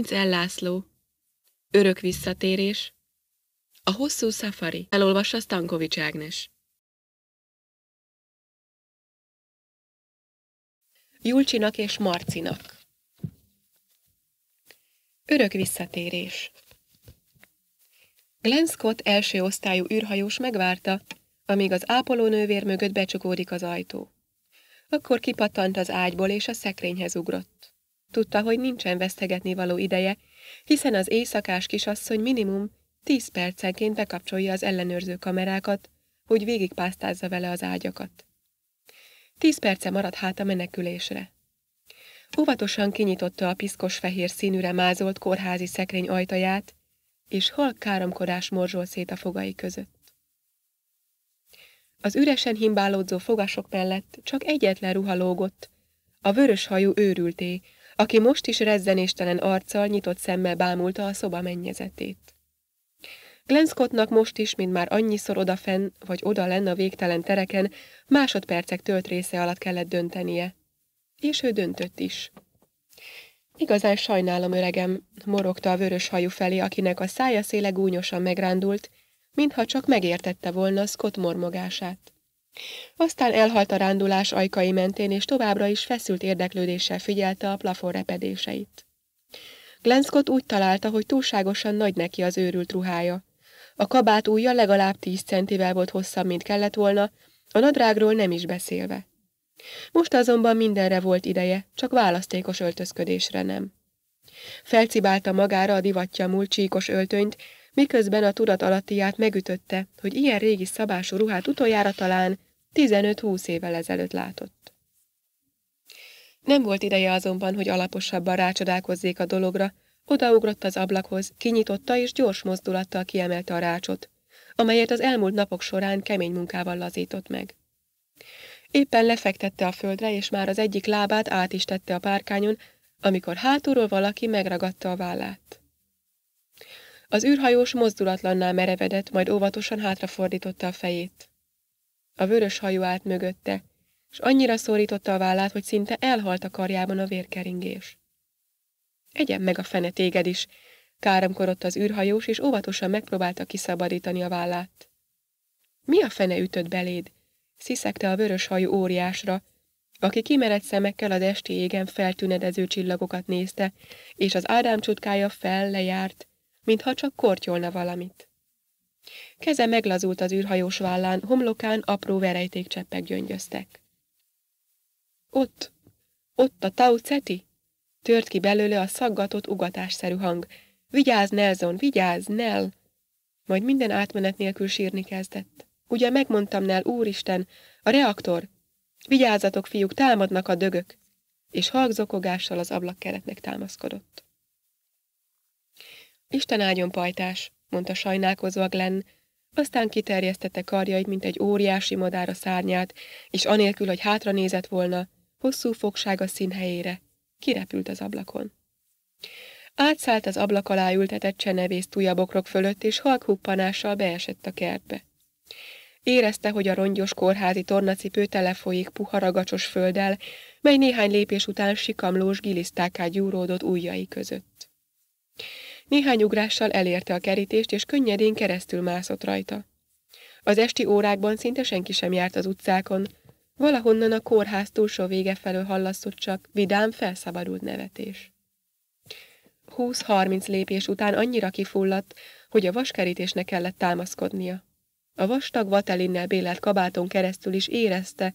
Lőrinc ellászló. Örök visszatérés. A hosszú szafari. Elolvassa Stankovics Ágnes. Julcsinak és Marcinak. Örök visszatérés. Glenn Scott első osztályú űrhajós megvárta, amíg az ápolónővér mögött becsukódik az ajtó. Akkor kipattant az ágyból és a szekrényhez ugrott. Tudta, hogy nincsen vesztegetni való ideje, hiszen az éjszakás kisasszony minimum tíz percenként bekapcsolja az ellenőrző kamerákat, hogy végigpásztázza vele az ágyakat. Tíz perce maradt hát a menekülésre. Óvatosan kinyitotta a piszkos fehér színűre mázolt kórházi szekrény ajtaját, és halk káromkodás morzsolt szét a fogai között. Az üresen himbálódzó fogasok mellett csak egyetlen ruha lógott, a vörös hajú őrülté, aki most is rezzenéstelen arccal, nyitott szemmel bámulta a szoba mennyezetét. Glenn most is, mint már annyiszor odafen vagy oda lenn a végtelen tereken, másodpercek tölt része alatt kellett döntenie. És ő döntött is. Igazán sajnálom, öregem, morogta a vörös hajú felé, akinek a szája széle gúnyosan megrándult, mintha csak megértette volna Scott mormogását. Aztán elhalt a rándulás ajkai mentén, és továbbra is feszült érdeklődéssel figyelte a plafon repedéseit. Glenskott úgy találta, hogy túlságosan nagy neki az őrült ruhája. A kabát újja legalább tíz centivel volt hosszabb, mint kellett volna, a nadrágról nem is beszélve. Most azonban mindenre volt ideje, csak választékos öltözködésre nem. Felcibálta magára a divatja múlt csíkos öltönyt, miközben a tudat alattiát megütötte, hogy ilyen régi szabású ruhát utoljára talán 15-20 évvel ezelőtt látott. Nem volt ideje azonban, hogy alaposabban rácsodálkozzék a dologra, odaugrott az ablakhoz, kinyitotta és gyors mozdulattal kiemelte a rácsot, amelyet az elmúlt napok során kemény munkával lazított meg. Éppen lefektette a földre, és már az egyik lábát át is tette a párkányon, amikor hátulról valaki megragadta a vállát. Az űrhajós mozdulatlanná merevedett, majd óvatosan hátrafordította a fejét. A vörös hajó állt mögötte, és annyira szorította a vállát, hogy szinte elhalt a karjában a vérkeringés. Egyen meg a fene téged is, káromkodott az űrhajós, és óvatosan megpróbálta kiszabadítani a vállát. Mi a fene ütött beléd? sziszegte a vörös hajú óriásra, aki kimerett szemekkel az esti égen feltünedező csillagokat nézte, és az Ádám csutkája fel lejárt, mintha csak kortyolna valamit. Keze meglazult az űrhajós vállán, homlokán apró verejtékcseppek gyöngyöztek. Ott, ott a Tau Ceti! Tört ki belőle a szaggatott, ugatásszerű hang. Vigyázz, Nelson, vigyázz, Nel! Majd minden átmenet nélkül sírni kezdett. Ugye megmondtam, Nel, úristen, a reaktor! Vigyázzatok, fiúk, támadnak a dögök! És halkzokogással az ablakkeretnek támaszkodott. Isten áldjon pajtás! mondta sajnálkozva Glenn. Aztán kiterjesztette karjait, mint egy óriási madár a szárnyát, és anélkül, hogy hátra nézett volna, hosszú fogsága színhelyére. Kirepült az ablakon. Átszállt az ablak alá ültetett csenevész tujabokrok fölött, és huppanással beesett a kertbe. Érezte, hogy a rongyos kórházi tornacipő telefolyik puha ragacsos földdel, mely néhány lépés után sikamlós gilisztáká gyúródott ujjai között. Néhány ugrással elérte a kerítést, és könnyedén keresztül mászott rajta. Az esti órákban szinte senki sem járt az utcákon, valahonnan a kórház túlsó vége felől hallaszott csak vidám, felszabadult nevetés. Húsz-harminc lépés után annyira kifulladt, hogy a vaskerítésnek kellett támaszkodnia. A vastag vatelinnel bélelt kabáton keresztül is érezte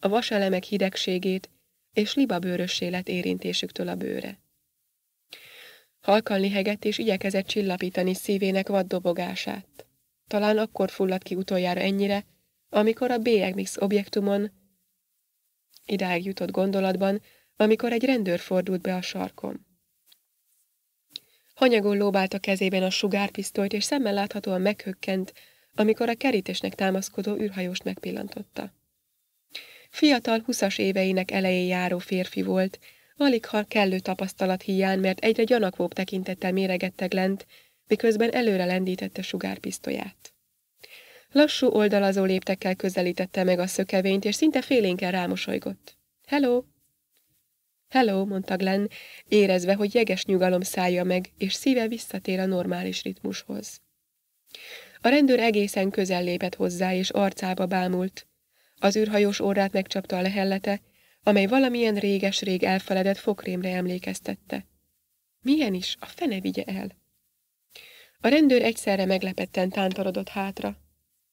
a vaselemek hidegségét és libabőrössé lett érintésüktől a bőre. Halkan lihegett és igyekezett csillapítani szívének vaddobogását. Talán akkor fulladt ki utoljára ennyire, amikor a BX objektumon idáig jutott gondolatban, amikor egy rendőr fordult be a sarkon. Hanyagon lóbált a kezében a sugárpisztolyt, és szemmel láthatóan meghökkent, amikor a kerítésnek támaszkodó űrhajóst megpillantotta. Fiatal, huszas éveinek elején járó férfi volt, alig ha kellő tapasztalat hiány, mert egyre gyanakvóbb tekintettel méregette Glent, miközben előre lendítette sugárpisztolyát. Lassú oldalazó léptekkel közelítette meg a szökevényt, és szinte félénkkel rámosolygott. Hello! Hello, mondta Glenn, érezve, hogy jeges nyugalom szállja meg, és szíve visszatér a normális ritmushoz. A rendőr egészen közel lépett hozzá, és arcába bámult. Az űrhajós órát megcsapta a lehellete, amely valamilyen réges-rég elfeledett fokrémre emlékeztette. Milyen is, a fene vigye el! A rendőr egyszerre meglepetten tántorodott hátra.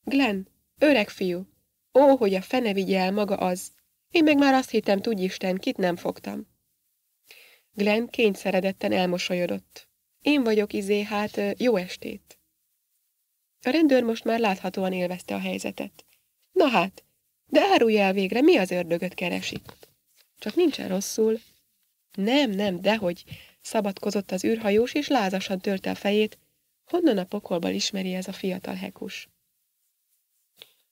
Glenn, öreg fiú, ó, hogy a fene vigye el maga az, én meg már azt hittem, tudj Isten, kit nem fogtam. Glenn kényszeredetten elmosolyodott. Én vagyok, izé, hát jó estét. A rendőr most már láthatóan élvezte a helyzetet. Na hát, de árulj el végre, mi az ördögöt keresi? Csak nincsen rosszul. Nem, nem, dehogy. Szabadkozott az űrhajós, és lázasan törte a fejét. Honnan a pokolban ismeri ez a fiatal hekus?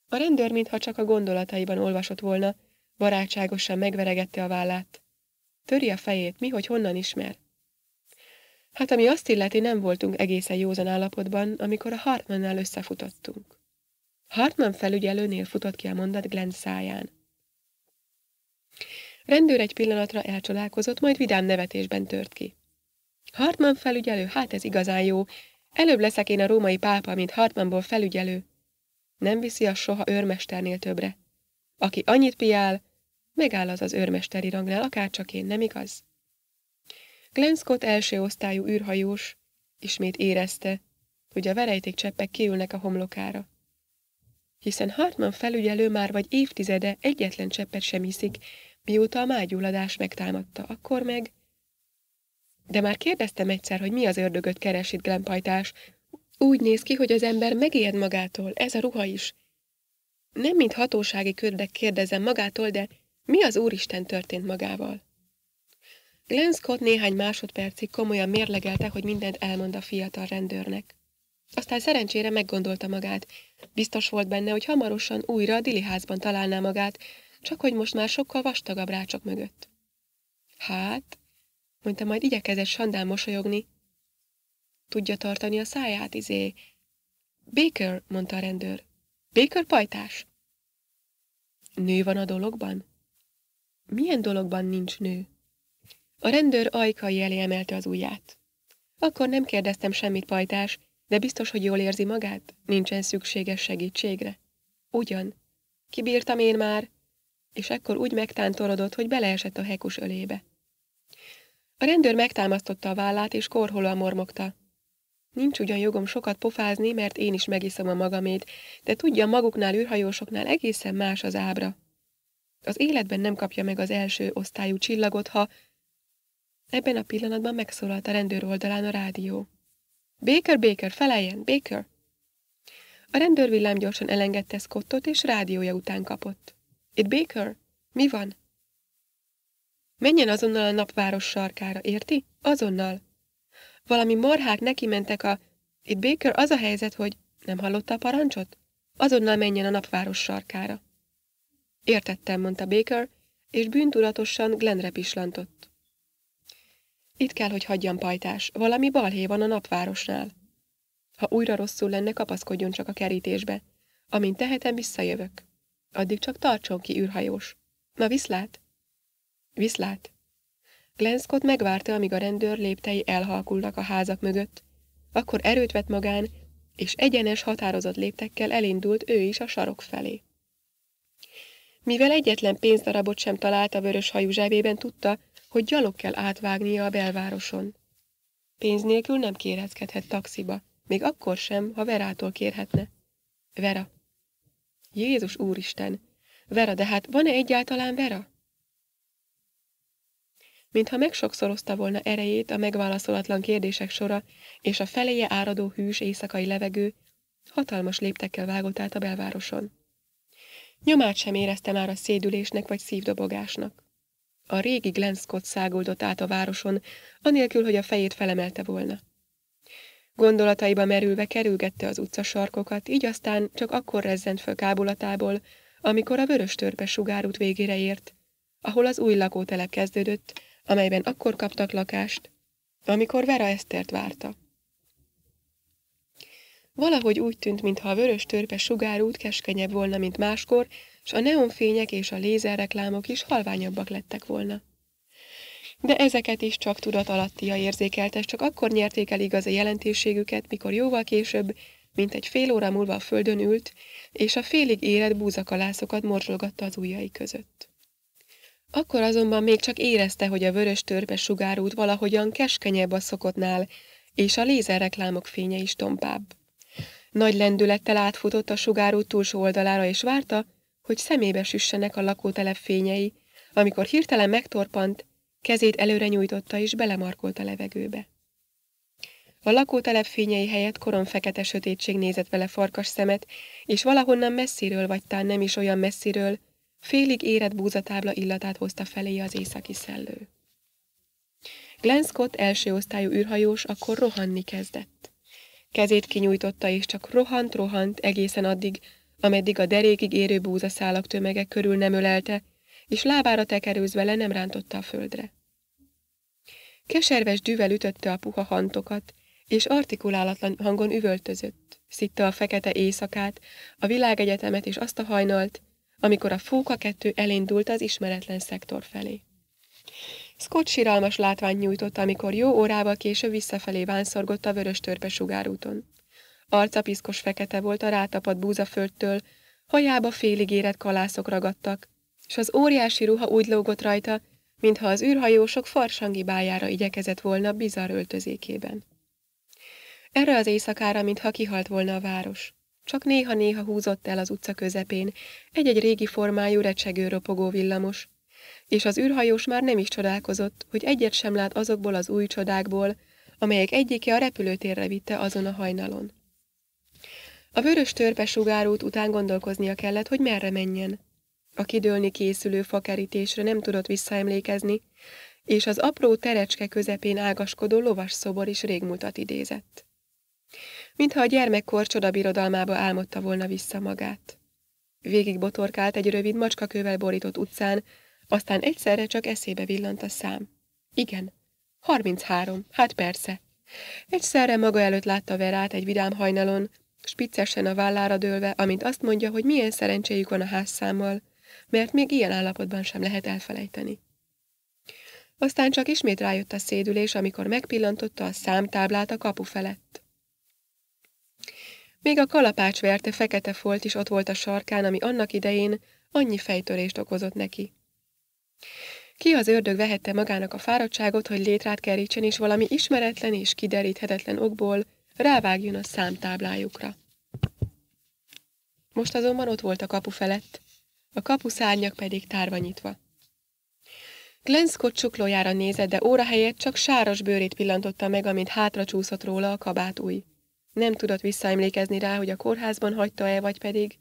A rendőr, mintha csak a gondolataiban olvasott volna, barátságosan megveregette a vállát. Töri a fejét, mi, hogy honnan ismer? Hát ami azt illeti, nem voltunk egészen józan állapotban, amikor a Hartmannál összefutottunk. Hartman felügyelőnél futott ki a mondat Glenn száján. Rendőr egy pillanatra elcsolálkozott, majd vidám nevetésben tört ki. Hartman felügyelő, hát ez igazán jó. Előbb leszek én a római pápa, mint Hartmanból felügyelő. Nem viszi a soha őrmesternél többre. Aki annyit piál, megáll az az őrmesteri rangnál, akárcsak én, nem igaz? Glenn Scott első osztályú űrhajós, ismét érezte, hogy a verejték cseppek kiülnek a homlokára hiszen Hartman felügyelő már vagy évtizede egyetlen cseppet sem iszik, mióta a mágyuladás megtámadta, akkor meg... De már kérdeztem egyszer, hogy mi az ördögöt keresít Glenpajtás. glempajtás. Úgy néz ki, hogy az ember megijed magától, ez a ruha is. Nem mint hatósági kördek kérdezem magától, de mi az Úristen történt magával? Glenn Scott néhány másodpercig komolyan mérlegelte, hogy mindent elmond a fiatal rendőrnek. Aztán szerencsére meggondolta magát. Biztos volt benne, hogy hamarosan újra a diliházban találná magát, csak hogy most már sokkal vastagabb rácsok mögött. Hát, mondta majd igyekezett sandál mosolyogni. Tudja tartani a száját, izé. Baker, mondta a rendőr. Baker pajtás. Nő van a dologban? Milyen dologban nincs nő? A rendőr ajkai elé emelte az ujját. Akkor nem kérdeztem semmit, pajtás, de biztos, hogy jól érzi magát? Nincsen szükséges segítségre? Ugyan. Kibírtam én már? És ekkor úgy megtántorodott, hogy beleesett a hekus ölébe. A rendőr megtámasztotta a vállát, és korholóan mormogta. Nincs ugyan jogom sokat pofázni, mert én is megiszom a magamét, de tudja, maguknál űrhajósoknál egészen más az ábra. Az életben nem kapja meg az első osztályú csillagot, ha... Ebben a pillanatban megszólalt a rendőr oldalán a rádió. Baker, Baker, feleljen, Baker! A rendőr villám gyorsan elengedte Scottot, és rádiója után kapott. Itt Baker? Mi van? Menjen azonnal a napváros sarkára, érti? Azonnal. Valami marhák neki mentek a... Itt Baker az a helyzet, hogy nem hallotta a parancsot? Azonnal menjen a napváros sarkára. Értettem, mondta Baker, és bűntudatosan Glenre pislantott. Itt kell, hogy hagyjam pajtás, valami balhé van a napvárosnál. Ha újra rosszul lenne, kapaszkodjon csak a kerítésbe. Amint tehetem, visszajövök. Addig csak tartson ki, űrhajós. Na, viszlát? Viszlát. Glenskot megvárta, amíg a rendőr léptei elhalkulnak a házak mögött. Akkor erőt vett magán, és egyenes, határozott léptekkel elindult ő is a sarok felé. Mivel egyetlen pénzdarabot sem talált a vörös hajú zsebében, tudta, hogy gyalog kell átvágnia a belvároson. Pénz nélkül nem kérhezkedhet taxiba, még akkor sem, ha Verától kérhetne. Vera. Jézus úristen! Vera, de hát van-e egyáltalán Vera? Mintha megsokszorozta volna erejét a megválaszolatlan kérdések sora és a feléje áradó hűs éjszakai levegő, hatalmas léptekkel vágott át a belvároson. Nyomát sem érezte már a szédülésnek vagy szívdobogásnak. A régi Glenn Scott száguldott át a városon, anélkül, hogy a fejét felemelte volna. Gondolataiba merülve kerülgette az utcasarkokat, így aztán csak akkor rezzent föl kábulatából, amikor a vörös törpe sugárút végére ért, ahol az új lakótelep kezdődött, amelyben akkor kaptak lakást, amikor Vera Esztert várta. Valahogy úgy tűnt, mintha a vörös törpe sugárút keskenyebb volna, mint máskor, s a neonfények és a lézerreklámok is halványabbak lettek volna. De ezeket is csak tudat a érzékeltes, csak akkor nyerték el igazi jelentőségüket, mikor jóval később, mint egy fél óra múlva a földön ült, és a félig érett búzakalászokat morzsolgatta az ujjai között. Akkor azonban még csak érezte, hogy a vörös törpe sugárút valahogyan keskenyebb a szokottnál, és a lézerreklámok fénye is tompább. Nagy lendülettel átfutott a sugárút túlsó oldalára, és várta, hogy szemébe süssenek a lakótelep fényei, amikor hirtelen megtorpant, kezét előre nyújtotta és belemarkolt a levegőbe. A lakótelep fényei helyett korom fekete sötétség nézett vele farkas szemet, és valahonnan messziről vagy tán nem is olyan messziről, félig érett búzatábla illatát hozta felé az északi szellő. Glenn Scott első osztályú űrhajós akkor rohanni kezdett. Kezét kinyújtotta, és csak rohant-rohant egészen addig, ameddig a derékig érő búzaszálak tömege körül nem ölelte, és lábára tekerőzve le nem rántotta a földre. Keserves düvel ütötte a puha hantokat, és artikulálatlan hangon üvöltözött, szitta a fekete éjszakát, a világegyetemet és azt a hajnalt, amikor a fóka kettő elindult az ismeretlen szektor felé. Scott síralmas látványt nyújtott, amikor jó órával később visszafelé vánszorgott a vörös törpe sugárúton. Arca piszkos fekete volt a rátapadt búzaföldtől, hajába félig érett kalászok ragadtak, és az óriási ruha úgy lógott rajta, mintha az űrhajósok farsangi bájára igyekezett volna bizarr öltözékében. Erre az éjszakára, mintha kihalt volna a város. Csak néha-néha húzott el az utca közepén egy-egy régi formájú recsegő ropogó villamos, és az űrhajós már nem is csodálkozott, hogy egyet sem lát azokból az új csodákból, amelyek egyike a repülőtérre vitte azon a hajnalon. A vörös törpe sugárút után gondolkoznia kellett, hogy merre menjen. A kidőlni készülő fakerítésre nem tudott visszaemlékezni, és az apró terecske közepén ágaskodó lovas szobor is régmúltat idézett. Mintha a gyermekkor csodabirodalmába álmodta volna vissza magát. Végig botorkált egy rövid macskakővel borított utcán, aztán egyszerre csak eszébe villant a szám. Igen, 33, hát persze. Egyszerre maga előtt látta Verát egy vidám hajnalon, spiccesen a vállára dőlve, amint azt mondja, hogy milyen szerencséjük van a házszámmal, mert még ilyen állapotban sem lehet elfelejteni. Aztán csak ismét rájött a szédülés, amikor megpillantotta a számtáblát a kapu felett. Még a kalapács verte fekete folt is ott volt a sarkán, ami annak idején annyi fejtörést okozott neki. Ki az ördög vehette magának a fáradtságot, hogy létrát kerítsen, és valami ismeretlen és kideríthetetlen okból rávágjon a számtáblájukra. Most azonban ott volt a kapu felett, a kapu szárnyak pedig tárva nyitva. Glenn Scott csuklójára nézett, de óra helyett csak sáros bőrét pillantotta meg, amint hátra csúszott róla a kabát új. Nem tudott visszaemlékezni rá, hogy a kórházban hagyta-e, vagy pedig...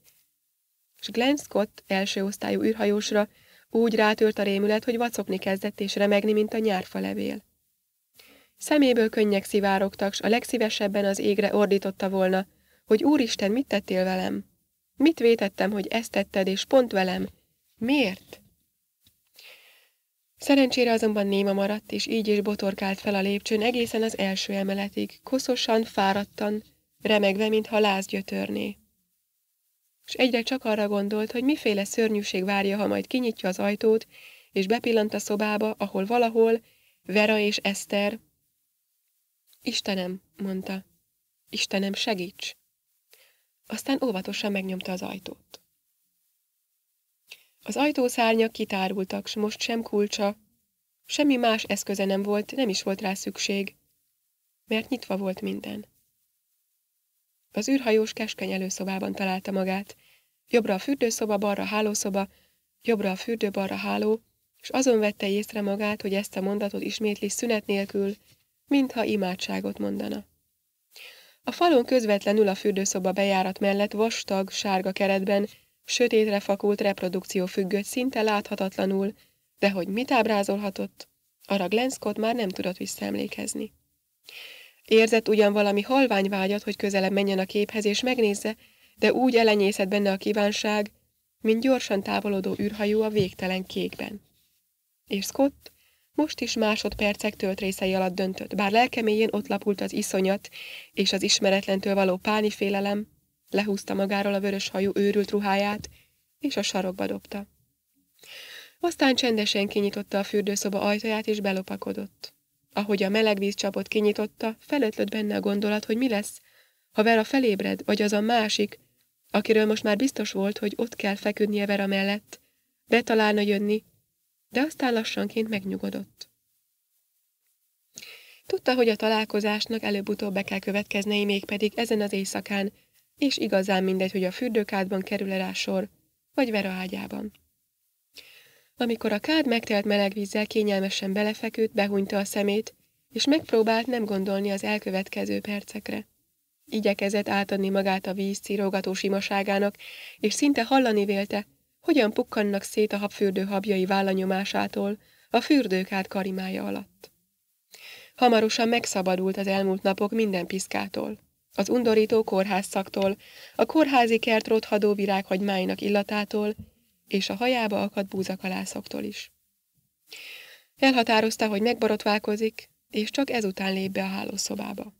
És Glenn Scott, első osztályú űrhajósra, úgy rátört a rémület, hogy vacogni kezdett és remegni, mint a nyárfa levél. Szeméből könnyek szivárogtak, s a legszívesebben az égre ordította volna, hogy Úristen, mit tettél velem? Mit vétettem, hogy ezt tetted, és pont velem? Miért? Szerencsére azonban néma maradt, és így is botorkált fel a lépcsőn egészen az első emeletig, koszosan, fáradtan, remegve, mintha láz gyötörné. És egyre csak arra gondolt, hogy miféle szörnyűség várja, ha majd kinyitja az ajtót, és bepillant a szobába, ahol valahol Vera és Eszter, Istenem, mondta. Istenem, segíts! Aztán óvatosan megnyomta az ajtót. Az ajtószárnyak kitárultak, s most sem kulcsa, semmi más eszköze nem volt, nem is volt rá szükség, mert nyitva volt minden. Az űrhajós keskeny előszobában találta magát, jobbra a fürdőszoba, balra a hálószoba, jobbra a fürdő, balra a háló, és azon vette észre magát, hogy ezt a mondatot ismétli szünet nélkül, mintha imádságot mondana. A falon közvetlenül a fürdőszoba bejárat mellett vastag, sárga keretben, sötétre fakult reprodukció függött szinte láthatatlanul, de hogy mit ábrázolhatott, arra Glenskot már nem tudott visszaemlékezni. Érzett ugyan valami halvány vágyat, hogy közelebb menjen a képhez és megnézze, de úgy elenyészett benne a kívánság, mint gyorsan távolodó űrhajó a végtelen kékben. És Scott most is másodpercek tölt részei alatt döntött, bár lelkeméjén ott lapult az iszonyat, és az ismeretlentől való páni félelem. lehúzta magáról a vörös hajú őrült ruháját, és a sarokba dobta. Aztán csendesen kinyitotta a fürdőszoba ajtaját, és belopakodott. Ahogy a meleg vízcsapot kinyitotta, felötlött benne a gondolat, hogy mi lesz, ha Vera felébred, vagy az a másik, akiről most már biztos volt, hogy ott kell feküdnie Vera mellett, betalálna jönni, de aztán lassanként megnyugodott. Tudta, hogy a találkozásnak előbb-utóbb be kell következnei mégpedig ezen az éjszakán, és igazán mindegy, hogy a fürdőkádban kerül rá sor, vagy Vera ágyában. Amikor a kád megtelt meleg vízzel kényelmesen belefeküdt, behunyta a szemét, és megpróbált nem gondolni az elkövetkező percekre. Igyekezett átadni magát a víz cirógató simaságának, és szinte hallani vélte, hogyan pukkannak szét a habfürdő habjai vállanyomásától, a fürdők át karimája alatt. Hamarosan megszabadult az elmúlt napok minden piszkától, az undorító kórházszaktól, a kórházi kert rothadó virághagymáinak illatától, és a hajába akadt búzakalászoktól is. Elhatározta, hogy megborotválkozik, és csak ezután lép be a hálószobába.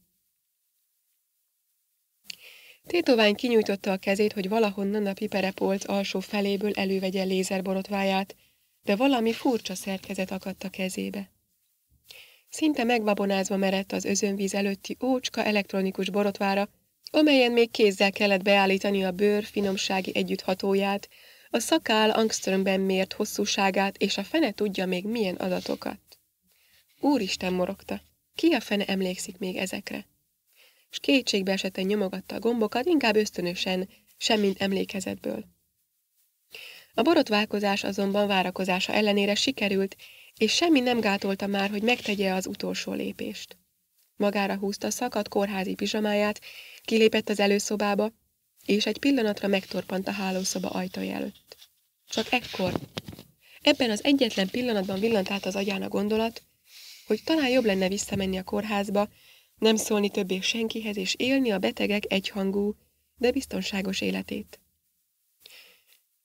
Tétovány kinyújtotta a kezét, hogy valahonnan a piperepolc alsó feléből elővegye lézerborotváját, de valami furcsa szerkezet akadt a kezébe. Szinte megbabonázva merett az özönvíz előtti ócska elektronikus borotvára, amelyen még kézzel kellett beállítani a bőr finomsági együtthatóját, a szakál angströmben mért hosszúságát, és a fene tudja még milyen adatokat. Úristen morogta, ki a fene emlékszik még ezekre? s kétségbe esetten nyomogatta a gombokat, inkább ösztönösen, semmint emlékezetből. A borotválkozás azonban várakozása ellenére sikerült, és semmi nem gátolta már, hogy megtegye az utolsó lépést. Magára húzta szakadt kórházi pizsamáját, kilépett az előszobába, és egy pillanatra megtorpant a hálószoba ajtaja előtt. Csak ekkor, ebben az egyetlen pillanatban villant át az agyán a gondolat, hogy talán jobb lenne visszamenni a kórházba, nem szólni többé senkihez, és élni a betegek egyhangú, de biztonságos életét.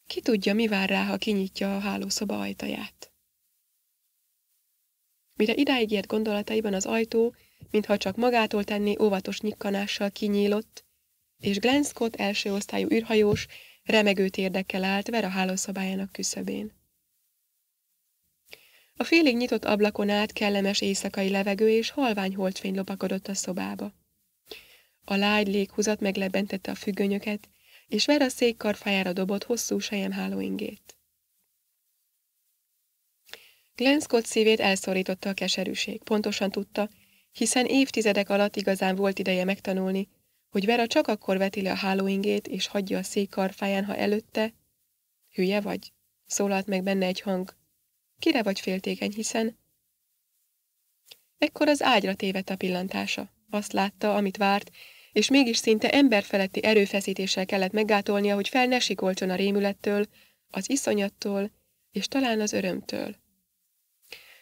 Ki tudja, mi vár rá, ha kinyitja a hálószoba ajtaját. Mire idáig ért gondolataiban az ajtó, mintha csak magától tenné óvatos nyikkanással kinyílott, és Glenn Scott első osztályú űrhajós remegő térdekkel állt a hálószobájának küszöbén. A félig nyitott ablakon át kellemes éjszakai levegő és halvány holdfény lopakodott a szobába. A lágy léghúzat meglebbentette a függönyöket, és Vera székkarfájára dobott hosszú sejemháló ingét. Glenn Scott szívét elszorította a keserűség, pontosan tudta, hiszen évtizedek alatt igazán volt ideje megtanulni, hogy Vera csak akkor veti le a hálóingét és hagyja a székkarfáján, ha előtte... Hülye vagy? Szólalt meg benne egy hang, Kire vagy féltékeny, hiszen... Ekkor az ágyra tévedt a pillantása. Azt látta, amit várt, és mégis szinte emberfeletti erőfeszítéssel kellett meggátolnia, hogy fel ne sikoltson a rémülettől, az iszonyattól és talán az örömtől.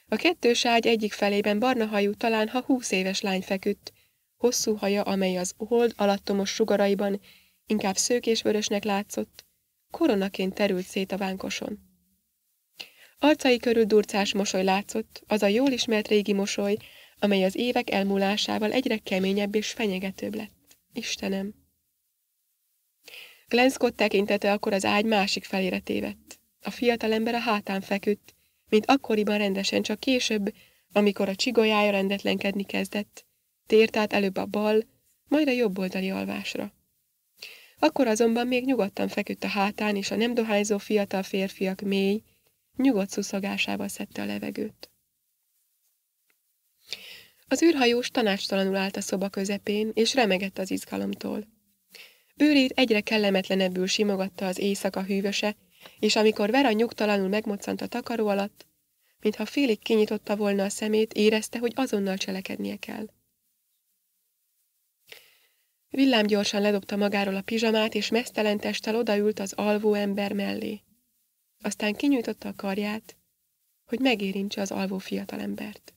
A kettős ágy egyik felében barna hajú, talán ha húsz éves lány feküdt, hosszú haja, amely az hold alattomos sugaraiban inkább szőkésvörösnek látszott, koronaként terült szét a vánkoson. Arcai körül durcás mosoly látszott, az a jól ismert régi mosoly, amely az évek elmúlásával egyre keményebb és fenyegetőbb lett. Istenem! Glenn Scott tekintete akkor az ágy másik felére tévedt. A fiatalember a hátán feküdt, mint akkoriban rendesen csak később, amikor a csigolyája rendetlenkedni kezdett. Tért át előbb a bal, majd a jobb oldali alvásra. Akkor azonban még nyugodtan feküdt a hátán, és a nem dohányzó fiatal férfiak mély, nyugodt szuszogásával szedte a levegőt. Az űrhajós tanácstalanul állt a szoba közepén, és remegett az izgalomtól. Bőrét egyre kellemetlenebbül simogatta az éjszaka hűvöse, és amikor Vera nyugtalanul megmoccant a takaró alatt, mintha félig kinyitotta volna a szemét, érezte, hogy azonnal cselekednie kell. Villám gyorsan ledobta magáról a pizsamát, és mesztelen testtel odaült az alvó ember mellé aztán kinyújtotta a karját, hogy megérintse az alvó fiatalembert.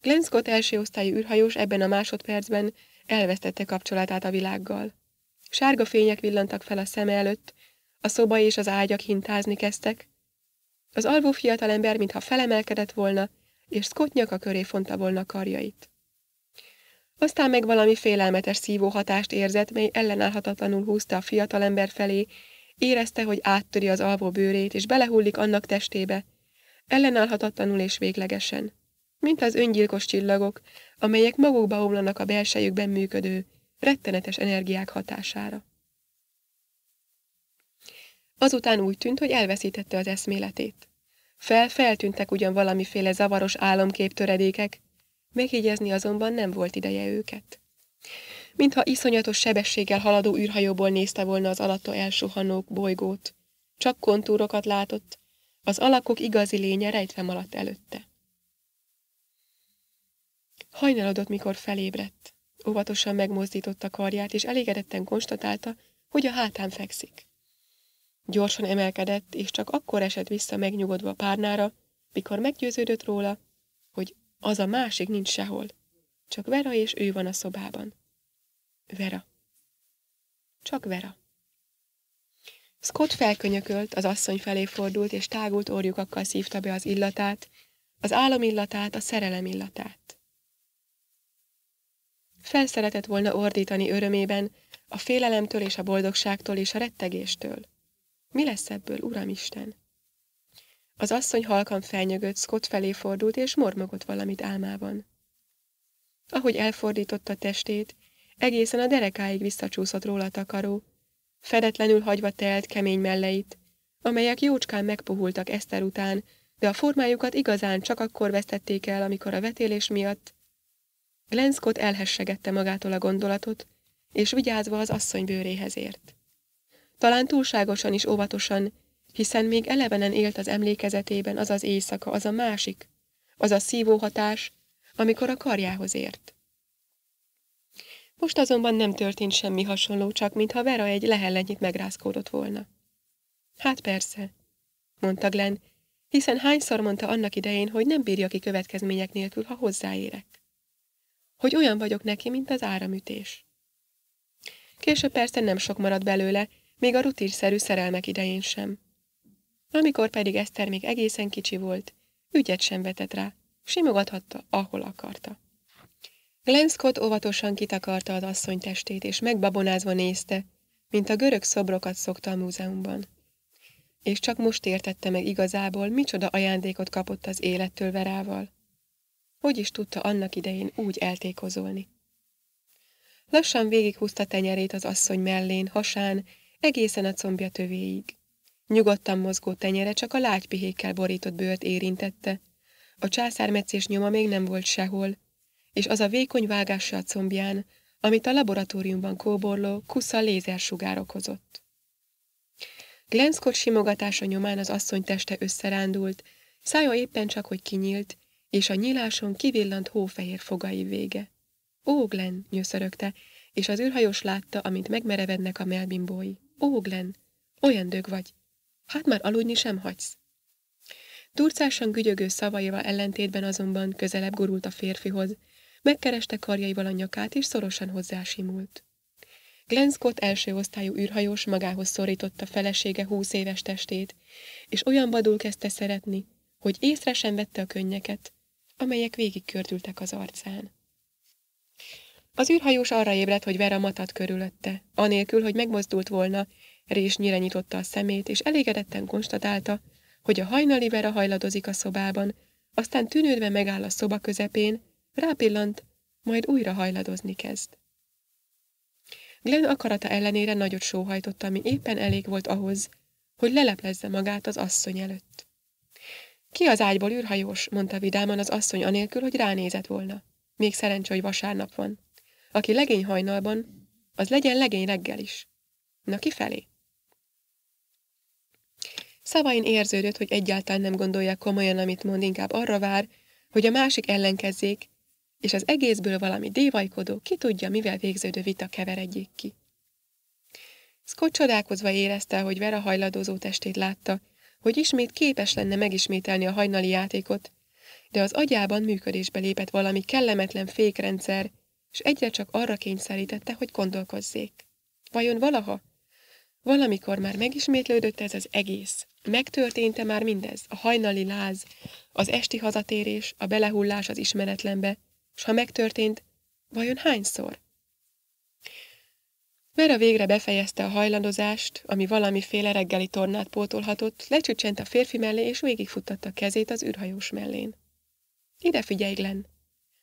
Glenn Scott első osztályú űrhajós ebben a másodpercben elvesztette kapcsolatát a világgal. Sárga fények villantak fel a szeme előtt, a szoba és az ágyak hintázni kezdtek. Az alvó fiatalember, mintha felemelkedett volna, és Scott nyaka köré fonta volna karjait. Aztán meg valami félelmetes szívó hatást érzett, mely ellenállhatatlanul húzta a fiatalember felé, Érezte, hogy áttöri az alvó bőrét, és belehullik annak testébe, ellenállhatatlanul és véglegesen. Mint az öngyilkos csillagok, amelyek magukba omlanak a belsejükben működő, rettenetes energiák hatására. Azután úgy tűnt, hogy elveszítette az eszméletét. Fel-feltűntek ugyan valamiféle zavaros álomkép töredékek, meghigyezni azonban nem volt ideje őket mintha iszonyatos sebességgel haladó űrhajóból nézte volna az alatta elsuhanók bolygót. Csak kontúrokat látott, az alakok igazi lénye rejtve maradt előtte. Hajnalodott, mikor felébredt. Óvatosan megmozdította karját, és elégedetten konstatálta, hogy a hátán fekszik. Gyorsan emelkedett, és csak akkor esett vissza megnyugodva párnára, mikor meggyőződött róla, hogy az a másik nincs sehol. Csak Vera és ő van a szobában. Vera. Csak Vera. Scott felkönyökölt, az asszony felé fordult, és tágult orjukakkal szívta be az illatát, az álom illatát, a szerelem illatát. Felszeretett volna ordítani örömében, a félelemtől és a boldogságtól és a rettegéstől. Mi lesz ebből, Uramisten? Az asszony halkan felnyögött, Scott felé fordult, és mormogott valamit álmában. Ahogy elfordította testét, Egészen a derekáig visszacsúszott róla takaró, fedetlenül hagyva telt kemény melleit, amelyek jócskán megpuhultak Eszter után, de a formájukat igazán csak akkor vesztették el, amikor a vetélés miatt Glenskot elhessegette magától a gondolatot, és vigyázva az asszony bőréhez ért. Talán túlságosan is óvatosan, hiszen még elevenen élt az emlékezetében az az éjszaka, az a másik, az a szívóhatás, hatás, amikor a karjához ért. Most azonban nem történt semmi hasonló, csak mintha Vera egy lehellenyit megrázkódott volna. Hát persze, mondta Glenn, hiszen hányszor mondta annak idején, hogy nem bírja ki következmények nélkül, ha hozzáérek. Hogy olyan vagyok neki, mint az áramütés. Később persze nem sok maradt belőle, még a rutinszerű szerelmek idején sem. Amikor pedig Eszter még egészen kicsi volt, ügyet sem vetett rá, simogathatta, ahol akarta. Glenn Scott óvatosan kitakarta az asszony testét, és megbabonázva nézte, mint a görög szobrokat szokta a múzeumban. És csak most értette meg igazából, micsoda ajándékot kapott az élettől Verával. Hogy is tudta annak idején úgy eltékozolni. Lassan végighúzta tenyerét az asszony mellén, hasán, egészen a combja tövéig. Nyugodtan mozgó tenyere csak a lágypihékkel borított bőrt érintette. A császármetszés nyoma még nem volt sehol, és az a vékony vágása a combján, amit a laboratóriumban kóborló kusza lézersugár okozott. Glenn Scott simogatása nyomán az asszony teste összerándult, szája éppen csak, hogy kinyílt, és a nyíláson kivillant hófehér fogai vége. Ó, Glenn, nyöszörögte, és az űrhajós látta, amint megmerevednek a melbimbói. Ó, Glenn, olyan dög vagy. Hát már aludni sem hagysz. Turcásan gügyögő szavaival ellentétben azonban közelebb gurult a férfihoz, Megkereste karjaival a nyakát, és szorosan hozzásimult. Glenn Scott első osztályú űrhajós magához szorította felesége húsz éves testét, és olyan badul kezdte szeretni, hogy észre sem vette a könnyeket, amelyek végigkördültek az arcán. Az űrhajós arra ébredt, hogy Vera matat körülötte, anélkül, hogy megmozdult volna, résnyire nyitotta a szemét, és elégedetten konstatálta, hogy a hajnali Vera hajladozik a szobában, aztán tűnődve megáll a szoba közepén, Rápillant, majd újra hajladozni kezd. Glenn akarata ellenére nagyot sóhajtott, ami éppen elég volt ahhoz, hogy leleplezze magát az asszony előtt. Ki az ágyból űrhajós, mondta vidáman az asszony anélkül, hogy ránézett volna. Még szerencsé, hogy vasárnap van. Aki legény hajnalban, az legyen legény reggel is. Na kifelé? Szavain érződött, hogy egyáltalán nem gondolja komolyan, amit mond, inkább arra vár, hogy a másik ellenkezzék, és az egészből valami dévajkodó, ki tudja, mivel végződő vita keveredjék ki. Scott csodálkozva érezte, hogy Vera hajladozó testét látta, hogy ismét képes lenne megismételni a hajnali játékot, de az agyában működésbe lépett valami kellemetlen fékrendszer, és egyre csak arra kényszerítette, hogy gondolkozzék. Vajon valaha? Valamikor már megismétlődött ez az egész. Megtörtént-e már mindez? A hajnali láz, az esti hazatérés, a belehullás az ismeretlenbe, és ha megtörtént, vajon hányszor? Vera végre befejezte a hajlandozást, ami valamiféle reggeli tornát pótolhatott, lecsücsent a férfi mellé, és végigfuttatta kezét az űrhajós mellén. Ide figyelj, Glenn!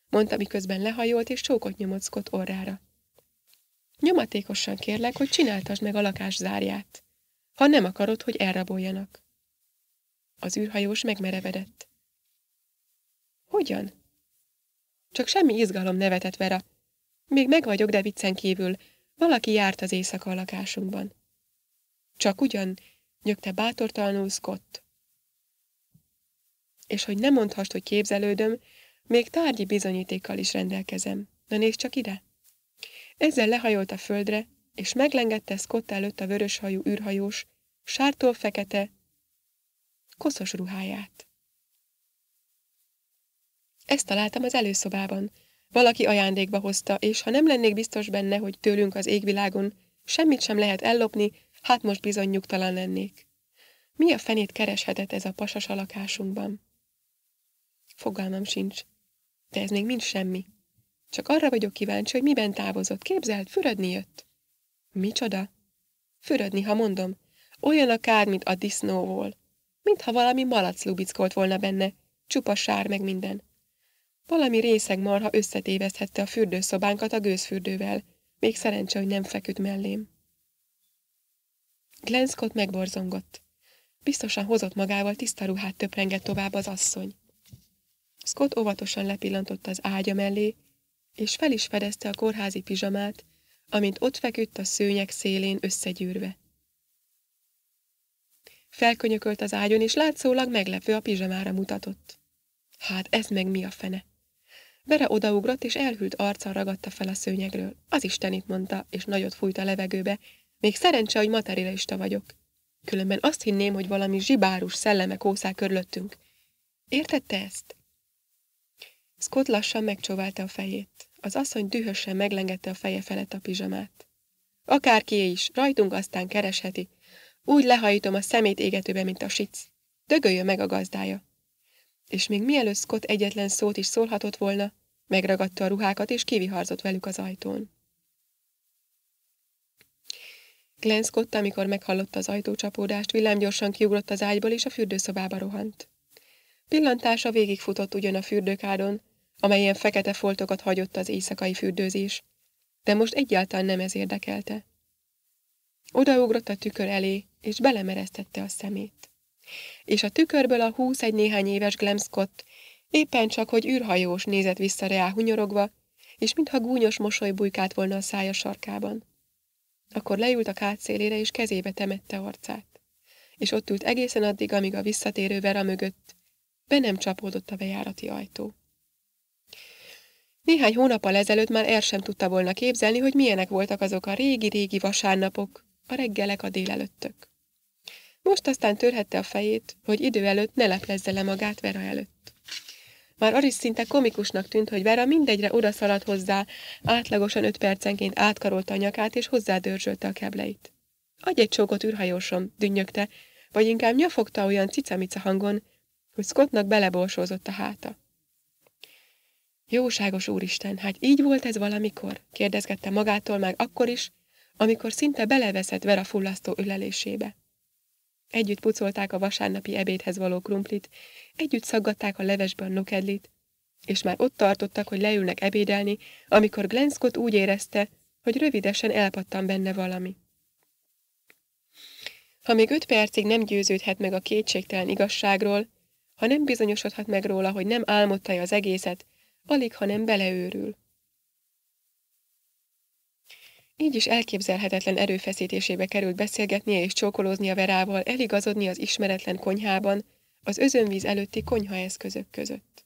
mondta, miközben lehajolt, és csókot nyomockott orrára. Nyomatékosan kérlek, hogy csináltasd meg a lakás zárját, ha nem akarod, hogy elraboljanak. Az űrhajós megmerevedett. Hogyan? Csak semmi izgalom nevetett Vera. Még vagyok, de viccen kívül. Valaki járt az éjszaka a lakásunkban. Csak ugyan, nyögte bátortalanul Scott. És hogy nem mondhast, hogy képzelődöm, még tárgyi bizonyítékkal is rendelkezem. Na nézd csak ide! Ezzel lehajolt a földre, és meglengette Scott előtt a vöröshajú űrhajós, sártól fekete, koszos ruháját. Ezt találtam az előszobában. Valaki ajándékba hozta, és ha nem lennék biztos benne, hogy tőlünk az égvilágon semmit sem lehet ellopni, hát most bizony nyugtalan lennék. Mi a fenét kereshetett ez a pasas alakásunkban? Fogalmam sincs. De ez még mind semmi. Csak arra vagyok kíváncsi, hogy miben távozott. Képzeld, fürödni jött. Micsoda? Fürödni, ha mondom. Olyan a kár, mint a disznóból. Mintha valami malac lubickolt volna benne. Csupa sár meg minden. Valami részeg marha összetévezhette a fürdőszobánkat a gőzfürdővel, még szerencse, hogy nem feküdt mellém. Glenn Scott megborzongott. Biztosan hozott magával tiszta ruhát töprenget tovább az asszony. Scott óvatosan lepillantott az ágya mellé, és fel is fedezte a kórházi pizsamát, amint ott feküdt a szőnyek szélén összegyűrve. Felkönyökölt az ágyon, és látszólag meglepő a pizsamára mutatott. Hát ez meg mi a fene? Vera odaugrott, és elhűlt arccal ragadta fel a szőnyegről. Az Istenit mondta, és nagyot fújt a levegőbe. Még szerencse, hogy materialista vagyok. Különben azt hinném, hogy valami zsibárus szelleme ószál körülöttünk. Értette ezt? Scott lassan megcsóválta a fejét. Az asszony dühösen meglengette a feje felett a pizsamát. Akárki is, rajtunk aztán keresheti. Úgy lehajítom a szemét égetőbe, mint a sic. Dögöljön meg a gazdája és még mielőtt Scott egyetlen szót is szólhatott volna, megragadta a ruhákat, és kiviharzott velük az ajtón. Glenn Scott, amikor meghallotta az ajtócsapódást, villámgyorsan kiugrott az ágyból, és a fürdőszobába rohant. Pillantása végigfutott ugyan a fürdőkádon, amelyen fekete foltokat hagyott az éjszakai fürdőzés, de most egyáltalán nem ez érdekelte. Odaugrott a tükör elé, és belemeresztette a szemét. És a tükörből a húsz egy néhány éves Glam éppen csak, hogy űrhajós nézett vissza reá hunyorogva, és mintha gúnyos mosoly bujkált volna a szája sarkában. Akkor leült a kád szélére, és kezébe temette arcát. És ott ült egészen addig, amíg a visszatérő Vera mögött be nem csapódott a bejárati ajtó. Néhány hónappal ezelőtt már el sem tudta volna képzelni, hogy milyenek voltak azok a régi-régi vasárnapok, a reggelek, a délelőttök. Most aztán törhette a fejét, hogy idő előtt ne leplezze le magát Vera előtt. Már Aris szinte komikusnak tűnt, hogy Vera mindegyre odaszaladt hozzá, átlagosan öt percenként átkarolta a nyakát és hozzádörzsölte a kebleit. Adj egy csókot űrhajósom, dünnyögte, vagy inkább nyafogta olyan cicamica hangon, hogy Scottnak beleborsózott a háta. Jóságos úristen, hát így volt ez valamikor? kérdezgette magától meg akkor is, amikor szinte beleveszett Vera fullasztó ülelésébe. Együtt pucolták a vasárnapi ebédhez való krumplit, együtt szaggatták a levesben nokedlit, és már ott tartottak, hogy leülnek ebédelni, amikor Glenskot úgy érezte, hogy rövidesen elpattan benne valami. Ha még öt percig nem győződhet meg a kétségtelen igazságról, ha nem bizonyosodhat meg róla, hogy nem álmodta az egészet, alig, ha nem beleőrül. Így is elképzelhetetlen erőfeszítésébe került beszélgetnie és csókolóznia Verával, eligazodni az ismeretlen konyhában, az özönvíz előtti konyhaeszközök között.